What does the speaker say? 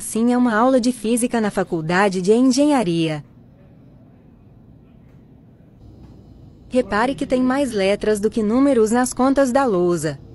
Assim é uma aula de física na faculdade de engenharia. Repare que tem mais letras do que números nas contas da lousa.